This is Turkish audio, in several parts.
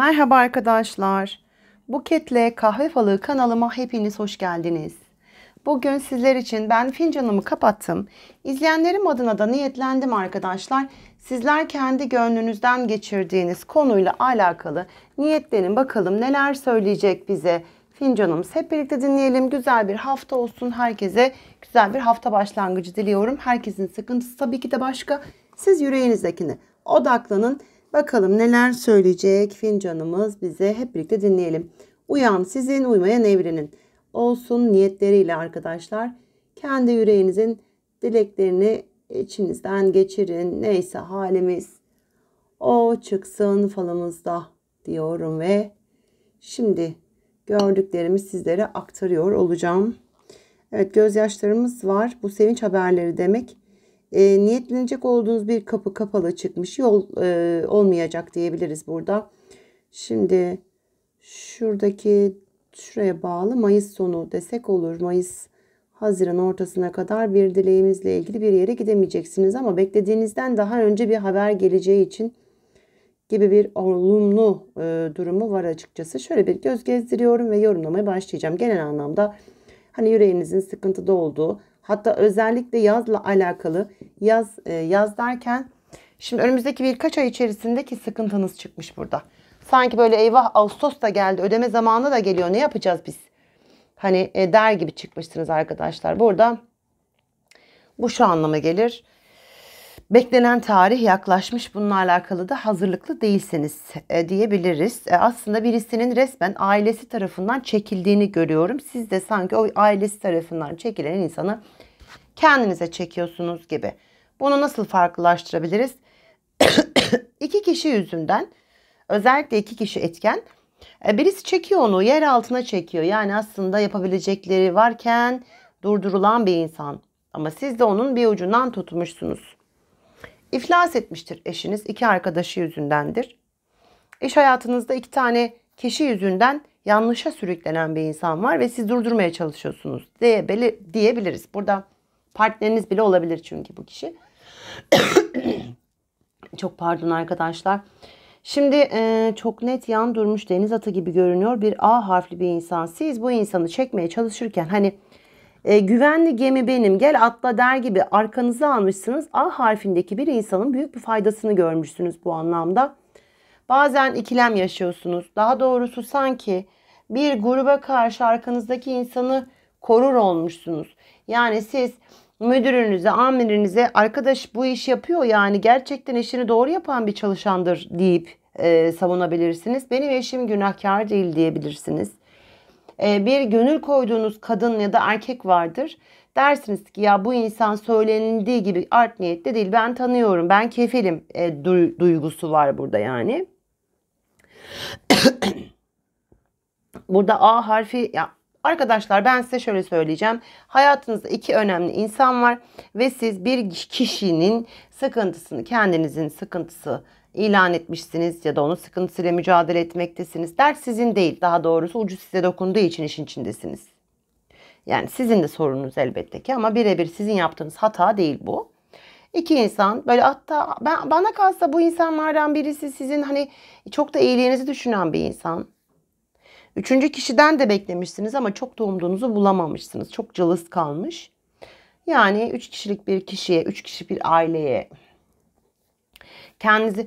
Merhaba arkadaşlar. Buketle Kahve Falı kanalıma hepiniz hoş geldiniz. Bugün sizler için ben fincanımı kapattım. İzleyenlerim adına da niyetlendim arkadaşlar. Sizler kendi gönlünüzden geçirdiğiniz konuyla alakalı niyetlerin bakalım neler söyleyecek bize fincanımız. Hep birlikte dinleyelim. Güzel bir hafta olsun herkese. Güzel bir hafta başlangıcı diliyorum. Herkesin sıkıntısı tabii ki de başka. Siz yüreğinizdekini odaklanın. Bakalım neler söyleyecek fincanımız bize hep birlikte dinleyelim. Uyan sizin uymayan evrenin olsun niyetleriyle arkadaşlar. Kendi yüreğinizin dileklerini içinizden geçirin. Neyse halimiz o çıksın falımızda diyorum ve şimdi gördüklerimi sizlere aktarıyor olacağım. Evet gözyaşlarımız var. Bu sevinç haberleri demek e, niyetlenecek olduğunuz bir kapı kapalı çıkmış. Yol e, olmayacak diyebiliriz burada. Şimdi şuradaki şuraya bağlı Mayıs sonu desek olur. Mayıs Haziran ortasına kadar bir dileğimizle ilgili bir yere gidemeyeceksiniz ama beklediğinizden daha önce bir haber geleceği için gibi bir olumlu e, durumu var açıkçası. Şöyle bir göz gezdiriyorum ve yorumlamaya başlayacağım. Genel anlamda hani yüreğinizin sıkıntıda olduğu, Hatta özellikle yazla alakalı yaz e, yaz derken şimdi önümüzdeki birkaç ay içerisindeki sıkıntınız çıkmış burada. Sanki böyle eyvah Ağustos da geldi ödeme zamanı da geliyor ne yapacağız biz? Hani e, der gibi çıkmışsınız arkadaşlar. Burada bu şu anlama gelir beklenen tarih yaklaşmış bunlarla alakalı da hazırlıklı değilseniz e, diyebiliriz. E, aslında birisinin resmen ailesi tarafından çekildiğini görüyorum. Siz de sanki o ailesi tarafından çekilen insanı kendinize çekiyorsunuz gibi. Bunu nasıl farklılaştırabiliriz? İki kişi yüzünden özellikle iki kişi etken e, birisi çekiyor onu yer altına çekiyor. Yani aslında yapabilecekleri varken durdurulan bir insan ama siz de onun bir ucundan tutmuşsunuz. İflas etmiştir eşiniz iki arkadaşı yüzündendir. İş hayatınızda iki tane kişi yüzünden yanlışa sürüklenen bir insan var ve siz durdurmaya çalışıyorsunuz diye diyebiliriz. Burada partneriniz bile olabilir çünkü bu kişi. çok pardon arkadaşlar. Şimdi e, çok net yan durmuş deniz atı gibi görünüyor bir A harfli bir insan. Siz bu insanı çekmeye çalışırken hani e, güvenli gemi benim gel atla der gibi arkanızı almışsınız. A harfindeki bir insanın büyük bir faydasını görmüşsünüz bu anlamda. Bazen ikilem yaşıyorsunuz. Daha doğrusu sanki bir gruba karşı arkanızdaki insanı korur olmuşsunuz. Yani siz müdürünüze, amirinize arkadaş bu iş yapıyor yani gerçekten işini doğru yapan bir çalışandır deyip e, savunabilirsiniz. Benim eşim günahkar değil diyebilirsiniz. Ee, bir gönül koyduğunuz kadın ya da erkek vardır. Dersiniz ki ya bu insan söylenildiği gibi art niyetli değil. Ben tanıyorum. Ben kefilim e, du duygusu var burada yani. burada A harfi ya Arkadaşlar ben size şöyle söyleyeceğim. Hayatınızda iki önemli insan var ve siz bir kişinin sıkıntısını, kendinizin sıkıntısı ilan etmişsiniz ya da onun sıkıntısıyla mücadele etmektesiniz. Dert sizin değil daha doğrusu ucu size dokunduğu için işin içindesiniz. Yani sizin de sorununuz elbette ki ama birebir sizin yaptığınız hata değil bu. İki insan böyle hatta ben, bana kalsa bu insanlardan birisi sizin hani çok da iyiliğinizi düşünen bir insan. Üçüncü kişiden de beklemişsiniz ama çok da umduğunuzu bulamamışsınız. Çok cılız kalmış. Yani üç kişilik bir kişiye, üç kişi bir aileye Kendinizi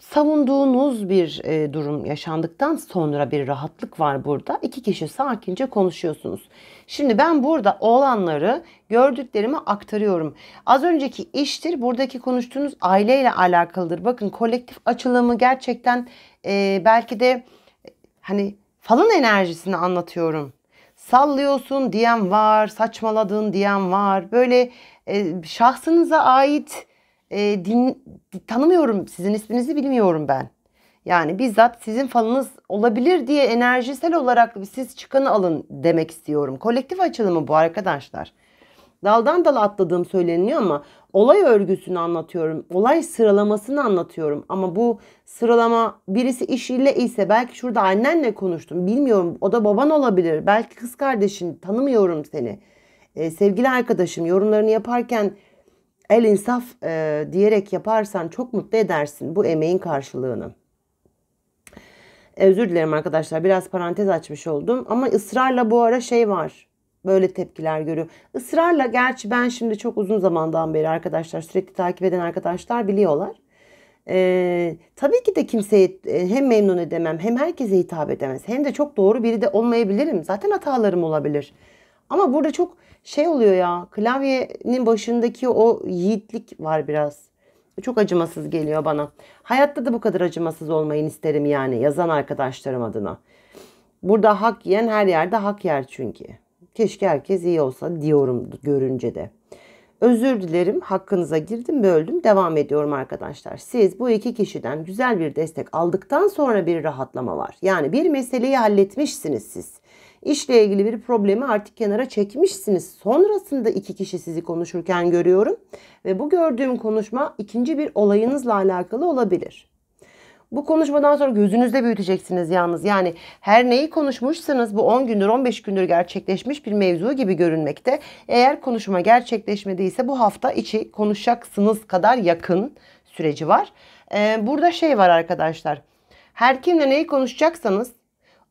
savunduğunuz bir e, durum yaşandıktan sonra bir rahatlık var burada. İki kişi sakince konuşuyorsunuz. Şimdi ben burada olanları gördüklerimi aktarıyorum. Az önceki iştir buradaki konuştuğunuz aileyle alakalıdır. Bakın kolektif açılımı gerçekten e, belki de hani falan enerjisini anlatıyorum. Sallıyorsun diyen var, saçmaladın diyen var. Böyle e, şahsınıza ait e, din, tanımıyorum sizin isminizi bilmiyorum ben. Yani bizzat sizin falınız olabilir diye enerjisel olarak siz çıkanı alın demek istiyorum. Kolektif açılımı bu arkadaşlar. Daldan dala atladığım söyleniyor ama olay örgüsünü anlatıyorum. Olay sıralamasını anlatıyorum. Ama bu sıralama birisi iş ile ise belki şurada annenle konuştum. Bilmiyorum o da baban olabilir. Belki kız kardeşin tanımıyorum seni. Ee, sevgili arkadaşım yorumlarını yaparken el insaf e, diyerek yaparsan çok mutlu edersin bu emeğin karşılığını. E, özür dilerim arkadaşlar biraz parantez açmış oldum ama ısrarla bu ara şey var böyle tepkiler görüyor. Israrla gerçi ben şimdi çok uzun zamandan beri arkadaşlar sürekli takip eden arkadaşlar biliyorlar. Ee, tabii ki de kimseye e, hem memnun edemem hem herkese hitap edemez. Hem de çok doğru biri de olmayabilirim. Zaten hatalarım olabilir. Ama burada çok şey oluyor ya klavyenin başındaki o yiğitlik var biraz. Çok acımasız geliyor bana. Hayatta da bu kadar acımasız olmayın isterim yani yazan arkadaşlarım adına. Burada hak yiyen her yerde hak yer çünkü. Keşke herkes iyi olsa diyorum görünce de. Özür dilerim hakkınıza girdim böldüm devam ediyorum arkadaşlar. Siz bu iki kişiden güzel bir destek aldıktan sonra bir rahatlama var. Yani bir meseleyi halletmişsiniz siz. İşle ilgili bir problemi artık kenara çekmişsiniz. Sonrasında iki kişi sizi konuşurken görüyorum ve bu gördüğüm konuşma ikinci bir olayınızla alakalı olabilir. Bu konuşmadan sonra gözünüzde büyüteceksiniz yalnız. Yani her neyi konuşmuşsanız bu 10 gündür 15 gündür gerçekleşmiş bir mevzu gibi görünmekte. Eğer konuşma gerçekleşmediyse bu hafta içi konuşacaksınız kadar yakın süreci var. Ee, burada şey var arkadaşlar. Her kimle neyi konuşacaksanız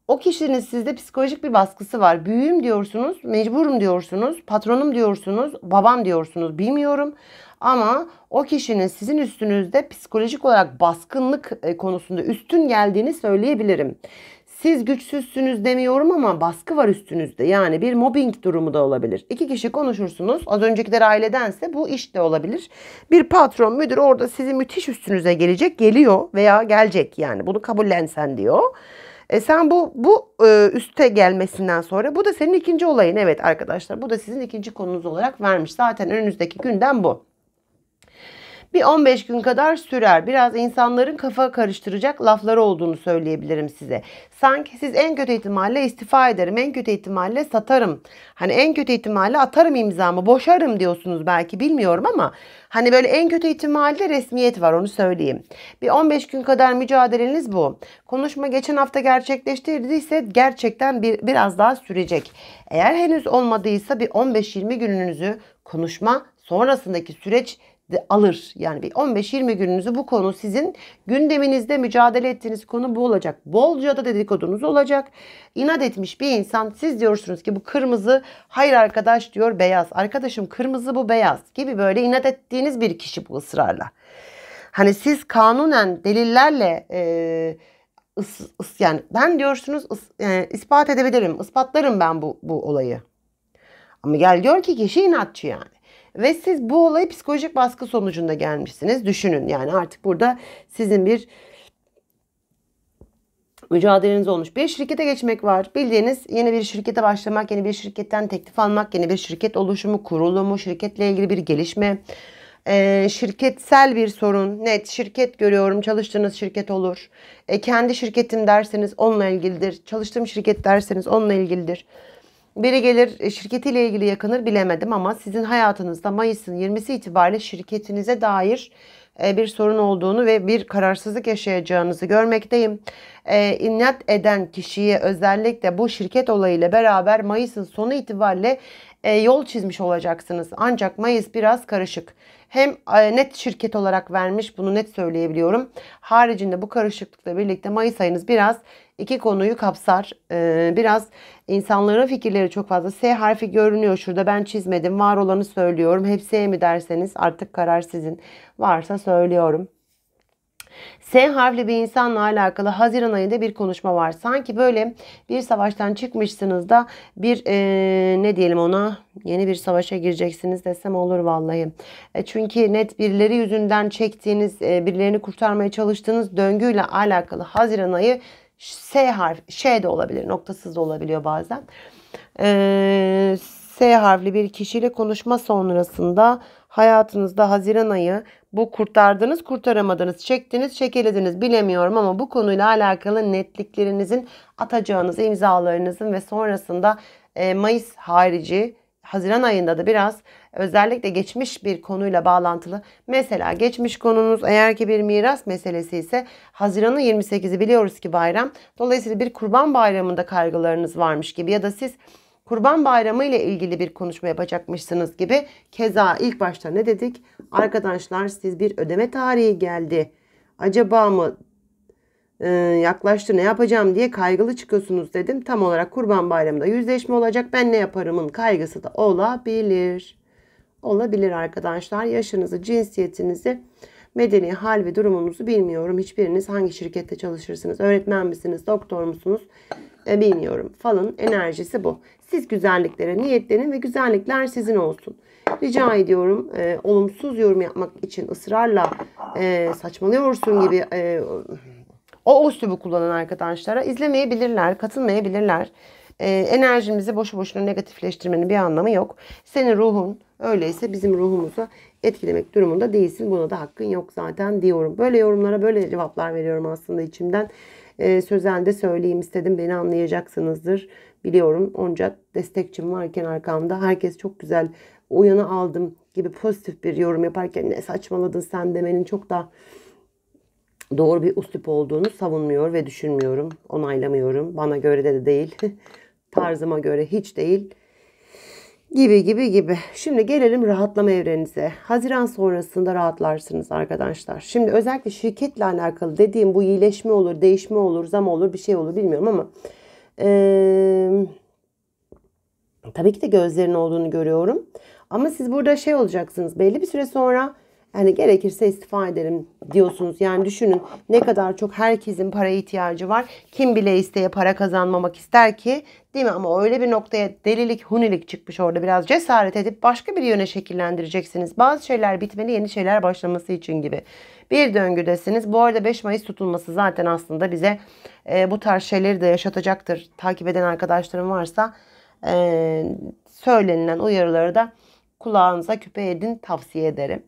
o kişinin sizde psikolojik bir baskısı var. Büyüğüm diyorsunuz, mecburum diyorsunuz, patronum diyorsunuz, babam diyorsunuz bilmiyorum. Ama o kişinin sizin üstünüzde psikolojik olarak baskınlık e, konusunda üstün geldiğini söyleyebilirim. Siz güçsüzsünüz demiyorum ama baskı var üstünüzde. Yani bir mobbing durumu da olabilir. İki kişi konuşursunuz. Az öncekiler ailedense bu iş de olabilir. Bir patron, müdür orada sizi müthiş üstünüze gelecek. Geliyor veya gelecek yani. Bunu kabullensen diyor. E sen bu bu e, üste gelmesinden sonra bu da senin ikinci olayın evet arkadaşlar. Bu da sizin ikinci konunuz olarak vermiş. Zaten önünüzdeki günden bu bir 15 gün kadar sürer. Biraz insanların kafa karıştıracak lafları olduğunu söyleyebilirim size. Sanki siz en kötü ihtimalle istifa ederim, en kötü ihtimalle satarım. Hani en kötü ihtimalle atarım imzamı, boşarım diyorsunuz belki bilmiyorum ama hani böyle en kötü ihtimalle resmiyet var onu söyleyeyim. Bir 15 gün kadar mücadeleniz bu. Konuşma geçen hafta gerçekleştirdiyse gerçekten bir, biraz daha sürecek. Eğer henüz olmadıysa bir 15-20 gününüzü konuşma sonrasındaki süreç alır. Yani bir 15-20 gününüzü bu konu sizin gündeminizde mücadele ettiğiniz konu bu olacak. Bolca da dedikodunuz olacak. İnat etmiş bir insan siz diyorsunuz ki bu kırmızı hayır arkadaş diyor beyaz. Arkadaşım kırmızı bu beyaz gibi böyle inat ettiğiniz bir kişi bu ısrarla. Hani siz kanunen delillerle eee Is, is, yani ben diyorsunuz is, e, ispat edebilirim, ispatlarım ben bu, bu olayı. Ama gel diyor ki kişi inatçı yani. Ve siz bu olayı psikolojik baskı sonucunda gelmişsiniz. Düşünün yani artık burada sizin bir mücadeleniz olmuş. Bir şirkete geçmek var. Bildiğiniz yeni bir şirkete başlamak, yeni bir şirketten teklif almak, yeni bir şirket oluşumu, kurulumu, şirketle ilgili bir gelişme, e, şirketsel bir sorun. Net şirket görüyorum. Çalıştığınız şirket olur. E, kendi şirketim derseniz onunla ilgilidir. Çalıştığım şirket derseniz onunla ilgilidir. Biri gelir e, şirketiyle ilgili yakınır bilemedim ama sizin hayatınızda Mayıs'ın 20'si itibariyle şirketinize dair e, bir sorun olduğunu ve bir kararsızlık yaşayacağınızı görmekteyim. E, inat eden kişiye özellikle bu şirket olayıyla beraber Mayıs'ın sonu itibariyle yol çizmiş olacaksınız. Ancak Mayıs biraz karışık. Hem net şirket olarak vermiş bunu net söyleyebiliyorum. Haricinde bu karışıklıkla birlikte Mayıs ayınız biraz iki konuyu kapsar. Ee, biraz insanların fikirleri çok fazla. S harfi görünüyor şurada ben çizmedim. Var olanı söylüyorum. Hep S mi derseniz artık karar sizin. Varsa söylüyorum. S harfli bir insanla alakalı Haziran ayında bir konuşma var. Sanki böyle bir savaştan çıkmışsınız da bir e, ne diyelim ona yeni bir savaşa gireceksiniz desem olur vallahi. E, çünkü net birileri yüzünden çektiğiniz e, birilerini kurtarmaya çalıştığınız döngüyle alakalı Haziran ayı S harf, Ş de olabilir, noktasız da olabiliyor bazen. Ee, S harfli bir kişiyle konuşma sonrasında hayatınızda Haziran ayı bu kurtardınız, kurtaramadınız, çektiniz, çekelediniz bilemiyorum ama bu konuyla alakalı netliklerinizin, atacağınız imzalarınızın ve sonrasında e, Mayıs harici Haziran ayında da biraz özellikle geçmiş bir konuyla bağlantılı mesela geçmiş konumuz eğer ki bir miras meselesi ise Haziran'ın 28'i biliyoruz ki bayram. Dolayısıyla bir kurban bayramında kaygılarınız varmış gibi ya da siz Kurban Bayramı ile ilgili bir konuşma yapacakmışsınız gibi. Keza ilk başta ne dedik? Arkadaşlar siz bir ödeme tarihi geldi. Acaba mı e, yaklaştı ne yapacağım diye kaygılı çıkıyorsunuz dedim. Tam olarak Kurban Bayramı'nda yüzleşme olacak. Ben ne yaparımın kaygısı da olabilir olabilir arkadaşlar. Yaşınızı, cinsiyetinizi, medeni hal ve durumunuzu bilmiyorum. Hiçbiriniz hangi şirkette çalışırsınız, öğretmen misiniz, doktor musunuz e, bilmiyorum falan enerjisi bu. Siz güzelliklere niyetlenin ve güzellikler sizin olsun. Rica ediyorum e, olumsuz yorum yapmak için ısrarla e, saçmalıyorsun gibi e, o üslubu kullanan arkadaşlara izlemeyebilirler, katılmayabilirler. E, enerjimizi boşu boşuna negatifleştirmenin bir anlamı yok. Senin ruhun Öyleyse bizim ruhumuza etkilemek durumunda değilsin. Buna da hakkın yok zaten diyorum. Böyle yorumlara böyle cevaplar veriyorum aslında içimden. Ee, sözelde söyleyeyim istedim. Beni anlayacaksınızdır. Biliyorum onca destekçim varken arkamda. Herkes çok güzel uyanı aldım gibi pozitif bir yorum yaparken ne saçmaladın sen demenin çok daha doğru bir üslup olduğunu savunmuyor ve düşünmüyorum. Onaylamıyorum. Bana göre de değil. Tarzıma göre hiç değil gibi gibi gibi. Şimdi gelelim rahatlama evrenize. Haziran sonrasında rahatlarsınız arkadaşlar. Şimdi özellikle şirketle alakalı dediğim bu iyileşme olur, değişme olur, zam olur, bir şey olur bilmiyorum ama ee, tabii ki de gözlerin olduğunu görüyorum. Ama siz burada şey olacaksınız. Belli bir süre sonra yani gerekirse istifa ederim diyorsunuz. Yani düşünün ne kadar çok herkesin para ihtiyacı var. Kim bile isteye para kazanmamak ister ki Değil mi? Ama öyle bir noktaya delilik, hunilik çıkmış orada. Biraz cesaret edip başka bir yöne şekillendireceksiniz. Bazı şeyler bitmeli, yeni şeyler başlaması için gibi. Bir döngüdesiniz. Bu arada 5 Mayıs tutulması zaten aslında bize e, bu tarz şeyleri de yaşatacaktır. Takip eden arkadaşlarım varsa e, söylenilen uyarıları da kulağınıza küpe edin tavsiye ederim.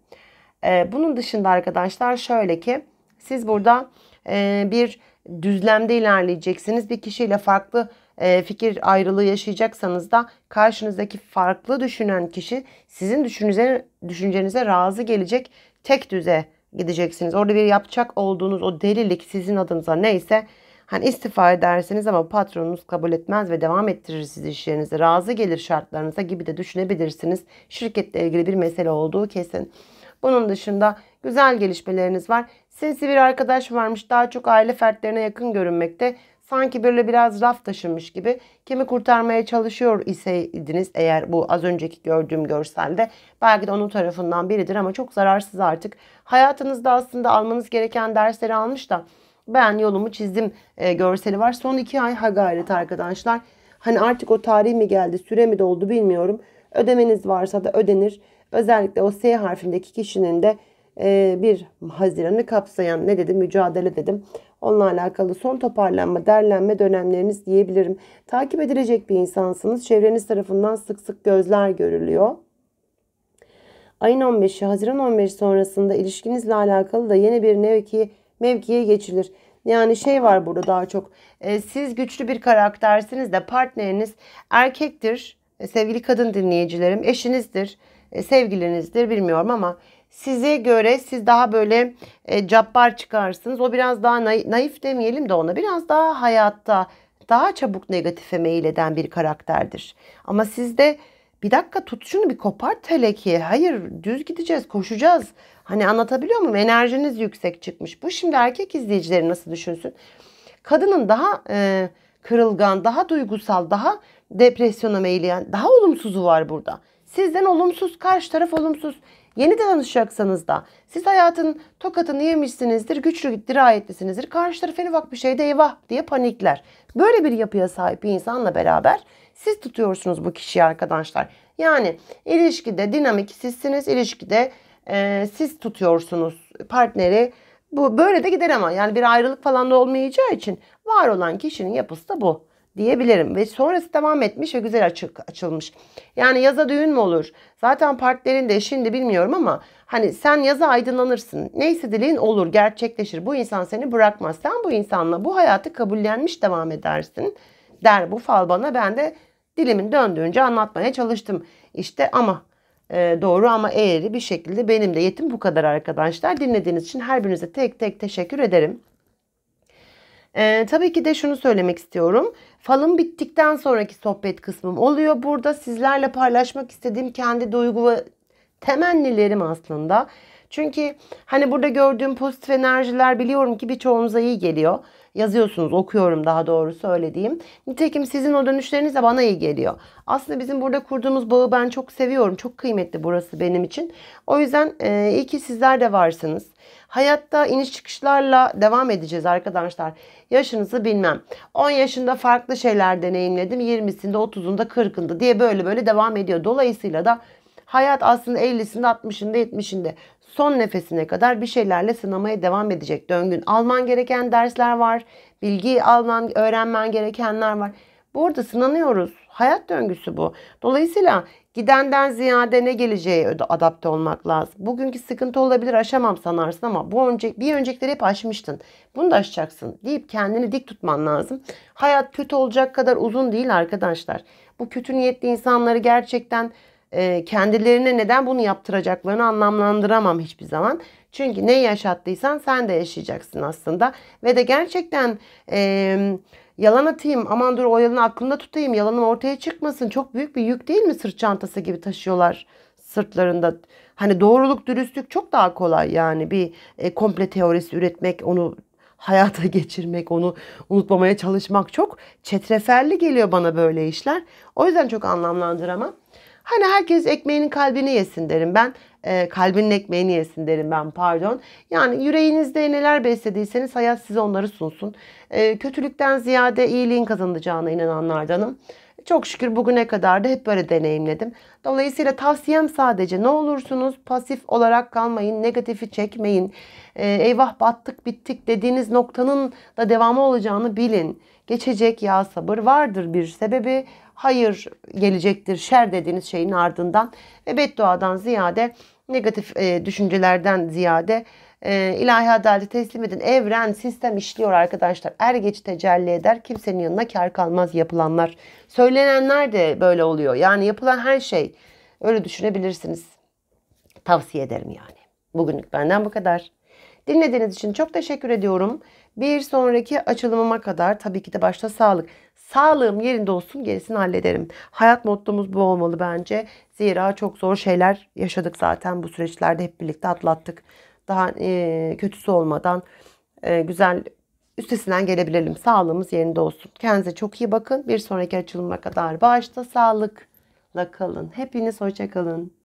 E, bunun dışında arkadaşlar şöyle ki siz burada e, bir düzlemde ilerleyeceksiniz. Bir kişiyle farklı e, fikir ayrılığı yaşayacaksanız da karşınızdaki farklı düşünen kişi sizin düşüncenize, düşüncenize razı gelecek tek düze gideceksiniz. Orada bir yapacak olduğunuz o delilik sizin adınıza neyse hani istifa edersiniz ama patronunuz kabul etmez ve devam ettirir siz işlerinize. Razı gelir şartlarınıza gibi de düşünebilirsiniz. Şirketle ilgili bir mesele olduğu kesin. Bunun dışında güzel gelişmeleriniz var. Sinsi bir arkadaş varmış daha çok aile fertlerine yakın görünmekte sanki böyle biraz raf taşınmış gibi kimi kurtarmaya çalışıyor iseydiniz eğer bu az önceki gördüğüm görselde belki de onun tarafından biridir ama çok zararsız artık. Hayatınızda aslında almanız gereken dersleri almış da ben yolumu çizdim e, görseli var. Son iki ay ha gayret arkadaşlar. Hani artık o tarih mi geldi süre mi doldu bilmiyorum. Ödemeniz varsa da ödenir. Özellikle o S harfindeki kişinin de e, 1 Haziran'ı kapsayan ne dedim mücadele dedim. Onunla alakalı son toparlanma, derlenme dönemleriniz diyebilirim. Takip edilecek bir insansınız. Çevreniz tarafından sık sık gözler görülüyor. Ayın 15'i, Haziran 15 sonrasında ilişkinizle alakalı da yeni bir mevki, mevkiye geçilir. Yani şey var burada daha çok. E, siz güçlü bir karaktersiniz de partneriniz erkektir. E, sevgili kadın dinleyicilerim, eşinizdir, e, sevgilinizdir bilmiyorum ama size göre siz daha böyle e, cabbar çıkarsınız. O biraz daha naif, naif demeyelim de ona biraz daha hayatta daha çabuk negatife meyil bir karakterdir. Ama sizde bir dakika tut şunu bir kopart hele ki. Hayır düz gideceğiz koşacağız. Hani anlatabiliyor muyum? Enerjiniz yüksek çıkmış. Bu şimdi erkek izleyicileri nasıl düşünsün? Kadının daha e, kırılgan, daha duygusal, daha depresyona meyleyen, daha olumsuzu var burada. Sizden olumsuz, karşı taraf olumsuz. Yeni tanışacaksanız da siz hayatın tokatını yemişsinizdir, güçlü dirayetlisinizdir. Karşı taraf en ufak bir şeyde eyvah diye panikler. Böyle bir yapıya sahip bir insanla beraber siz tutuyorsunuz bu kişiyi arkadaşlar. Yani ilişkide dinamik sizsiniz, ilişkide e, siz tutuyorsunuz partneri. Bu böyle de gider ama yani bir ayrılık falan da olmayacağı için var olan kişinin yapısı da bu diyebilirim. Ve sonrası devam etmiş ve güzel açık açılmış. Yani yaza düğün mü olur? Zaten partilerin de şimdi bilmiyorum ama hani sen yaza aydınlanırsın. Neyse dileğin olur, gerçekleşir. Bu insan seni bırakmaz. Sen bu insanla bu hayatı kabullenmiş devam edersin der bu fal bana. Ben de dilimin döndüğünce anlatmaya çalıştım. İşte ama e, doğru ama eğri bir şekilde benim de yetim bu kadar arkadaşlar. Dinlediğiniz için her birinize tek tek teşekkür ederim. Ee, tabii ki de şunu söylemek istiyorum. Falım bittikten sonraki sohbet kısmım oluyor. Burada sizlerle paylaşmak istediğim kendi duygu ve temennilerim aslında. Çünkü hani burada gördüğüm pozitif enerjiler biliyorum ki birçoğunuza iyi geliyor. Yazıyorsunuz, okuyorum daha doğru söylediğim. Nitekim sizin o dönüşleriniz de bana iyi geliyor. Aslında bizim burada kurduğumuz bağı ben çok seviyorum. Çok kıymetli burası benim için. O yüzden e, iyi ki sizler de varsınız. Hayatta iniş çıkışlarla devam edeceğiz arkadaşlar. Yaşınızı bilmem. 10 yaşında farklı şeyler deneyimledim. 20'sinde, 30'unda, 40'ında diye böyle böyle devam ediyor. Dolayısıyla da hayat aslında 50'sinde, 60'ında, 70'inde son nefesine kadar bir şeylerle sınamaya devam edecek döngün. Alman gereken dersler var. Bilgi alman, öğrenmen gerekenler var. Bu arada sınanıyoruz. Hayat döngüsü bu. Dolayısıyla Gidenden ziyade ne geleceğe adapte olmak lazım. Bugünkü sıkıntı olabilir aşamam sanarsın ama bu önce, bir öncekileri hep aşmıştın. Bunu da aşacaksın deyip kendini dik tutman lazım. Hayat kötü olacak kadar uzun değil arkadaşlar. Bu kötü niyetli insanları gerçekten e, kendilerine neden bunu yaptıracaklarını anlamlandıramam hiçbir zaman. Çünkü ne yaşattıysan sen de yaşayacaksın aslında. Ve de gerçekten... E, Yalan atayım aman dur o yalanı aklımda tutayım yalanım ortaya çıkmasın çok büyük bir yük değil mi sırt çantası gibi taşıyorlar sırtlarında. Hani doğruluk dürüstlük çok daha kolay yani bir e, komple teorisi üretmek onu hayata geçirmek, onu unutmamaya çalışmak çok çetreferli geliyor bana böyle işler. O yüzden çok anlamlandıramam. Hani herkes ekmeğinin kalbini yesin derim ben. E, kalbinin ekmeğini yesin derim ben pardon. Yani yüreğinizde neler beslediyseniz hayat size onları sunsun. Ee, kötülükten ziyade iyiliğin kazanacağına inananlardanım. Çok şükür bugüne kadar da hep böyle deneyimledim. Dolayısıyla tavsiyem sadece ne olursunuz pasif olarak kalmayın, negatifi çekmeyin. E, eyvah battık bittik dediğiniz noktanın da devamı olacağını bilin. Geçecek ya sabır vardır bir sebebi. Hayır gelecektir şer dediğiniz şeyin ardından ve bedduadan ziyade negatif e, düşüncelerden ziyade e, ilahi adaleti teslim edin. Evren, sistem işliyor arkadaşlar. Er geç tecelli eder. Kimsenin yanına kar kalmaz yapılanlar. Söylenenler de böyle oluyor. Yani yapılan her şey. Öyle düşünebilirsiniz. Tavsiye ederim yani. Bugünlük benden bu kadar. Dinlediğiniz için çok teşekkür ediyorum. Bir sonraki açılımıma kadar tabii ki de başta sağlık. Sağlığım yerinde olsun gerisini hallederim. Hayat mottomuz bu olmalı bence. Zira çok zor şeyler yaşadık zaten bu süreçlerde hep birlikte atlattık daha e, kötüsü olmadan e, güzel üstesinden gelebilelim. Sağlığımız yerinde olsun. Kendinize çok iyi bakın. Bir sonraki açılıma kadar başta sağlıkla kalın. Hepiniz hoşça kalın.